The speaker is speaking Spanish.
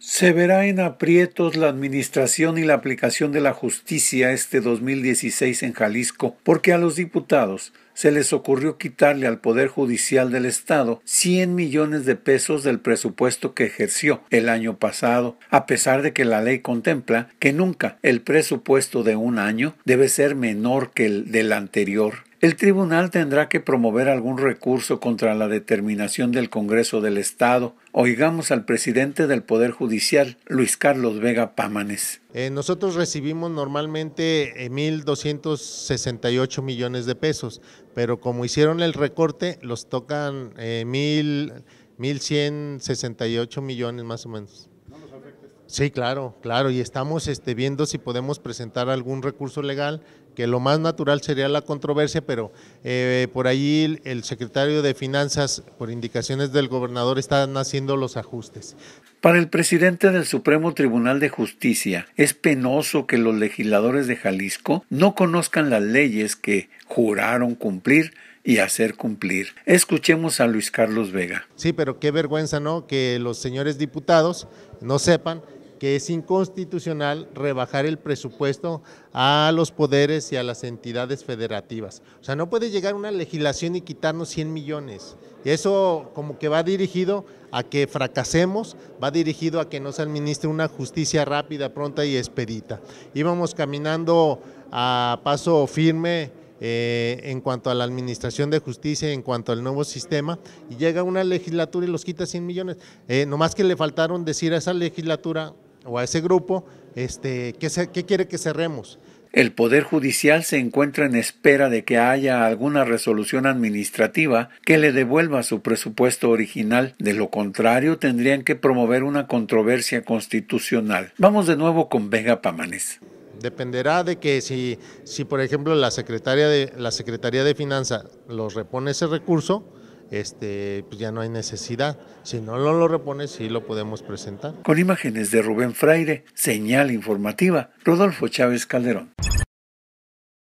Se verá en aprietos la administración y la aplicación de la justicia este 2016 en Jalisco porque a los diputados se les ocurrió quitarle al Poder Judicial del Estado cien millones de pesos del presupuesto que ejerció el año pasado, a pesar de que la ley contempla que nunca el presupuesto de un año debe ser menor que el del anterior. El tribunal tendrá que promover algún recurso contra la determinación del Congreso del Estado. Oigamos al presidente del Poder Judicial, Luis Carlos Vega Pámanes. Eh, nosotros recibimos normalmente 1.268 eh, millones de pesos, pero como hicieron el recorte, los tocan 1.168 eh, millones más o menos. Sí, claro, claro, y estamos este, viendo si podemos presentar algún recurso legal, que lo más natural sería la controversia, pero eh, por ahí el secretario de Finanzas, por indicaciones del gobernador, están haciendo los ajustes. Para el presidente del Supremo Tribunal de Justicia, es penoso que los legisladores de Jalisco no conozcan las leyes que juraron cumplir y hacer cumplir. Escuchemos a Luis Carlos Vega. Sí, pero qué vergüenza, ¿no? Que los señores diputados no sepan que es inconstitucional rebajar el presupuesto a los poderes y a las entidades federativas. O sea, no puede llegar una legislación y quitarnos 100 millones. Y Eso como que va dirigido a que fracasemos, va dirigido a que no se administre una justicia rápida, pronta y expedita. Íbamos caminando a paso firme eh, en cuanto a la administración de justicia, en cuanto al nuevo sistema, y llega una legislatura y los quita 100 millones. Eh, nomás que le faltaron decir a esa legislatura o a ese grupo, este, ¿qué, qué quiere que cerremos? El Poder Judicial se encuentra en espera de que haya alguna resolución administrativa que le devuelva su presupuesto original. De lo contrario, tendrían que promover una controversia constitucional. Vamos de nuevo con Vega Pamanes. Dependerá de que si, si por ejemplo, la secretaria de, la Secretaría de Finanzas los repone ese recurso, este, pues ya no hay necesidad. Si no, no lo repones, sí lo podemos presentar. Con imágenes de Rubén Fraire, señal informativa, Rodolfo Chávez Calderón.